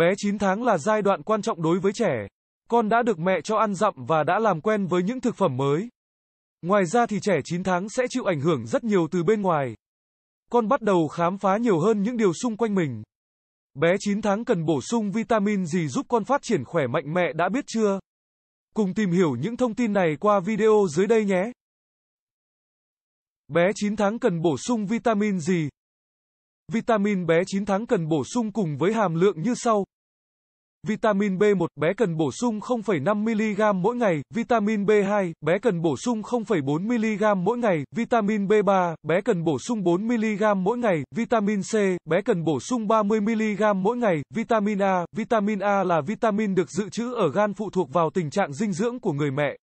bé 9 tháng là giai đoạn quan trọng đối với trẻ. Con đã được mẹ cho ăn dặm và đã làm quen với những thực phẩm mới. Ngoài ra thì trẻ 9 tháng sẽ chịu ảnh hưởng rất nhiều từ bên ngoài. Con bắt đầu khám phá nhiều hơn những điều xung quanh mình. Bé 9 tháng cần bổ sung vitamin gì giúp con phát triển khỏe mạnh mẹ đã biết chưa? Cùng tìm hiểu những thông tin này qua video dưới đây nhé. Bé 9 tháng cần bổ sung vitamin gì? Vitamin bé 9 tháng cần bổ sung cùng với hàm lượng như sau. Vitamin B1 bé cần bổ sung 0,5 mg mỗi ngày, vitamin B2 bé cần bổ sung 0,4 mg mỗi ngày, vitamin B3 bé cần bổ sung 4 mg mỗi ngày, vitamin C bé cần bổ sung 30 mg mỗi ngày, vitamin A, vitamin A là vitamin được dự trữ ở gan phụ thuộc vào tình trạng dinh dưỡng của người mẹ.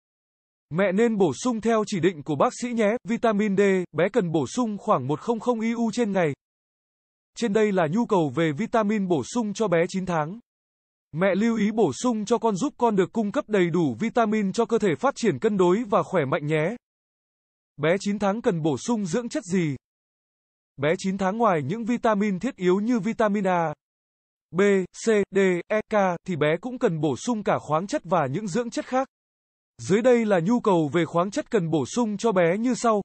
Mẹ nên bổ sung theo chỉ định của bác sĩ nhé. Vitamin D, bé cần bổ sung khoảng 100 IU trên ngày. Trên đây là nhu cầu về vitamin bổ sung cho bé 9 tháng. Mẹ lưu ý bổ sung cho con giúp con được cung cấp đầy đủ vitamin cho cơ thể phát triển cân đối và khỏe mạnh nhé. Bé 9 tháng cần bổ sung dưỡng chất gì? Bé 9 tháng ngoài những vitamin thiết yếu như vitamin A, B, C, D, E, K thì bé cũng cần bổ sung cả khoáng chất và những dưỡng chất khác. Dưới đây là nhu cầu về khoáng chất cần bổ sung cho bé như sau.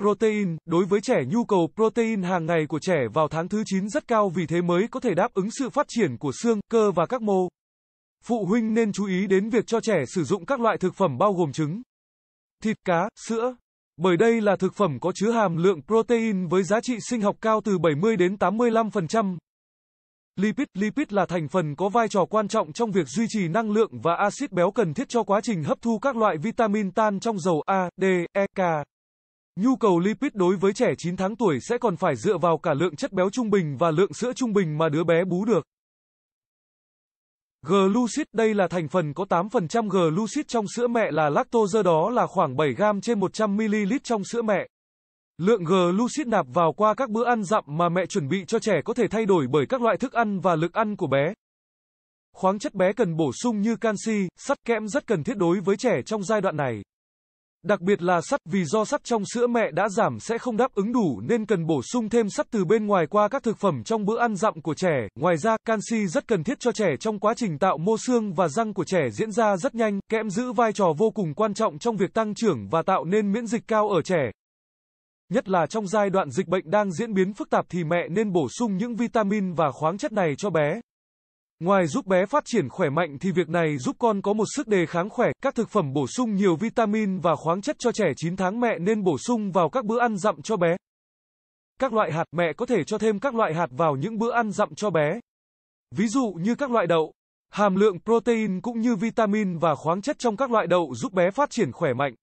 Protein, đối với trẻ nhu cầu protein hàng ngày của trẻ vào tháng thứ 9 rất cao vì thế mới có thể đáp ứng sự phát triển của xương, cơ và các mô. Phụ huynh nên chú ý đến việc cho trẻ sử dụng các loại thực phẩm bao gồm trứng, thịt cá, sữa, bởi đây là thực phẩm có chứa hàm lượng protein với giá trị sinh học cao từ 70 đến 85%. Lipid, lipid là thành phần có vai trò quan trọng trong việc duy trì năng lượng và axit béo cần thiết cho quá trình hấp thu các loại vitamin tan trong dầu A, D, E, K. Nhu cầu lipid đối với trẻ 9 tháng tuổi sẽ còn phải dựa vào cả lượng chất béo trung bình và lượng sữa trung bình mà đứa bé bú được. Glucid đây là thành phần có 8% glucid trong sữa mẹ là lactose đó là khoảng 7 gram trên 100ml trong sữa mẹ. Lượng glucid nạp vào qua các bữa ăn dặm mà mẹ chuẩn bị cho trẻ có thể thay đổi bởi các loại thức ăn và lực ăn của bé. Khoáng chất bé cần bổ sung như canxi, sắt kẽm rất cần thiết đối với trẻ trong giai đoạn này. Đặc biệt là sắt vì do sắt trong sữa mẹ đã giảm sẽ không đáp ứng đủ nên cần bổ sung thêm sắt từ bên ngoài qua các thực phẩm trong bữa ăn dặm của trẻ. Ngoài ra, canxi rất cần thiết cho trẻ trong quá trình tạo mô xương và răng của trẻ diễn ra rất nhanh. Kẽm giữ vai trò vô cùng quan trọng trong việc tăng trưởng và tạo nên miễn dịch cao ở trẻ. Nhất là trong giai đoạn dịch bệnh đang diễn biến phức tạp thì mẹ nên bổ sung những vitamin và khoáng chất này cho bé. Ngoài giúp bé phát triển khỏe mạnh thì việc này giúp con có một sức đề kháng khỏe. Các thực phẩm bổ sung nhiều vitamin và khoáng chất cho trẻ 9 tháng mẹ nên bổ sung vào các bữa ăn dặm cho bé. Các loại hạt mẹ có thể cho thêm các loại hạt vào những bữa ăn dặm cho bé. Ví dụ như các loại đậu, hàm lượng protein cũng như vitamin và khoáng chất trong các loại đậu giúp bé phát triển khỏe mạnh.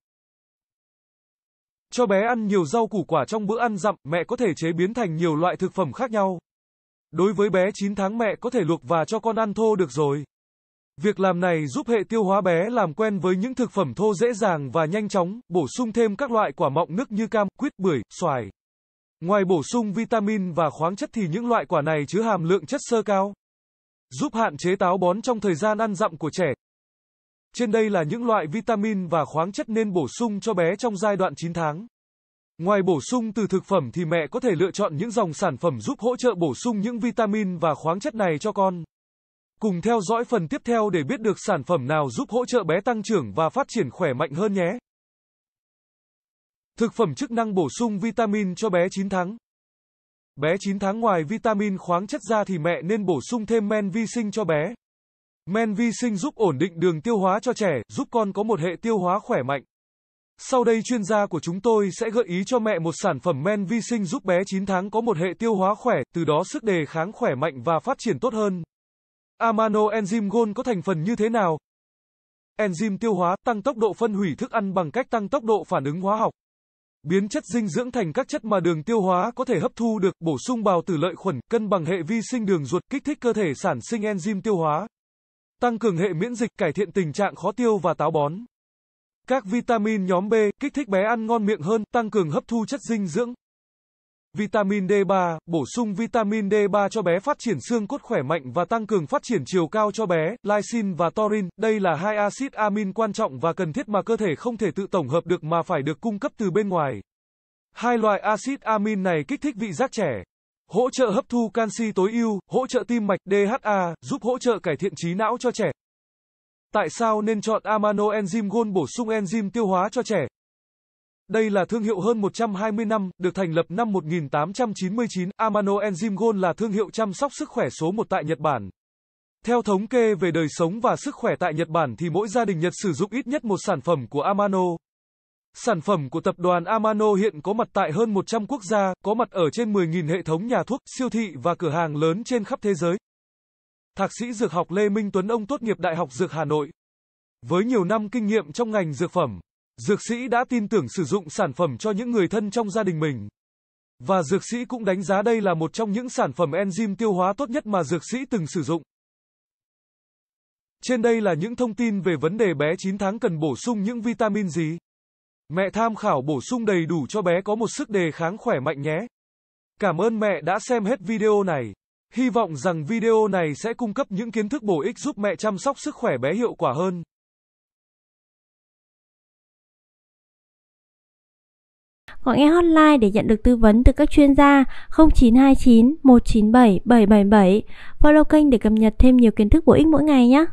Cho bé ăn nhiều rau củ quả trong bữa ăn dặm, mẹ có thể chế biến thành nhiều loại thực phẩm khác nhau. Đối với bé 9 tháng mẹ có thể luộc và cho con ăn thô được rồi. Việc làm này giúp hệ tiêu hóa bé làm quen với những thực phẩm thô dễ dàng và nhanh chóng, bổ sung thêm các loại quả mọng nước như cam, quýt, bưởi, xoài. Ngoài bổ sung vitamin và khoáng chất thì những loại quả này chứa hàm lượng chất xơ cao, giúp hạn chế táo bón trong thời gian ăn dặm của trẻ. Trên đây là những loại vitamin và khoáng chất nên bổ sung cho bé trong giai đoạn 9 tháng. Ngoài bổ sung từ thực phẩm thì mẹ có thể lựa chọn những dòng sản phẩm giúp hỗ trợ bổ sung những vitamin và khoáng chất này cho con. Cùng theo dõi phần tiếp theo để biết được sản phẩm nào giúp hỗ trợ bé tăng trưởng và phát triển khỏe mạnh hơn nhé. Thực phẩm chức năng bổ sung vitamin cho bé 9 tháng. Bé 9 tháng ngoài vitamin khoáng chất ra thì mẹ nên bổ sung thêm men vi sinh cho bé. Men vi sinh giúp ổn định đường tiêu hóa cho trẻ, giúp con có một hệ tiêu hóa khỏe mạnh. Sau đây chuyên gia của chúng tôi sẽ gợi ý cho mẹ một sản phẩm men vi sinh giúp bé 9 tháng có một hệ tiêu hóa khỏe, từ đó sức đề kháng khỏe mạnh và phát triển tốt hơn. Amano enzyme Gold có thành phần như thế nào? Enzyme tiêu hóa tăng tốc độ phân hủy thức ăn bằng cách tăng tốc độ phản ứng hóa học. Biến chất dinh dưỡng thành các chất mà đường tiêu hóa có thể hấp thu được, bổ sung bào tử lợi khuẩn, cân bằng hệ vi sinh đường ruột, kích thích cơ thể sản sinh enzyme tiêu hóa. Tăng cường hệ miễn dịch, cải thiện tình trạng khó tiêu và táo bón. Các vitamin nhóm B kích thích bé ăn ngon miệng hơn, tăng cường hấp thu chất dinh dưỡng. Vitamin D3, bổ sung vitamin D3 cho bé phát triển xương cốt khỏe mạnh và tăng cường phát triển chiều cao cho bé, lysin và taurin, đây là hai axit amin quan trọng và cần thiết mà cơ thể không thể tự tổng hợp được mà phải được cung cấp từ bên ngoài. Hai loại axit amin này kích thích vị giác trẻ, hỗ trợ hấp thu canxi tối ưu, hỗ trợ tim mạch DHA, giúp hỗ trợ cải thiện trí não cho trẻ. Tại sao nên chọn Amano Enzyme Gold bổ sung enzyme tiêu hóa cho trẻ? Đây là thương hiệu hơn 120 năm, được thành lập năm 1899. Amano Enzyme Gold là thương hiệu chăm sóc sức khỏe số 1 tại Nhật Bản. Theo thống kê về đời sống và sức khỏe tại Nhật Bản thì mỗi gia đình Nhật sử dụng ít nhất một sản phẩm của Amano. Sản phẩm của tập đoàn Amano hiện có mặt tại hơn 100 quốc gia, có mặt ở trên 10.000 hệ thống nhà thuốc, siêu thị và cửa hàng lớn trên khắp thế giới. Thạc sĩ dược học Lê Minh Tuấn ông tốt nghiệp Đại học Dược Hà Nội. Với nhiều năm kinh nghiệm trong ngành dược phẩm, dược sĩ đã tin tưởng sử dụng sản phẩm cho những người thân trong gia đình mình. Và dược sĩ cũng đánh giá đây là một trong những sản phẩm enzyme tiêu hóa tốt nhất mà dược sĩ từng sử dụng. Trên đây là những thông tin về vấn đề bé 9 tháng cần bổ sung những vitamin gì. Mẹ tham khảo bổ sung đầy đủ cho bé có một sức đề kháng khỏe mạnh nhé. Cảm ơn mẹ đã xem hết video này. Hy vọng rằng video này sẽ cung cấp những kiến thức bổ ích giúp mẹ chăm sóc sức khỏe bé hiệu quả hơn. Gọi ngay hotline để nhận được tư vấn từ các chuyên gia 0929 197 777. Follow kênh để cập nhật thêm nhiều kiến thức bổ ích mỗi ngày nhé.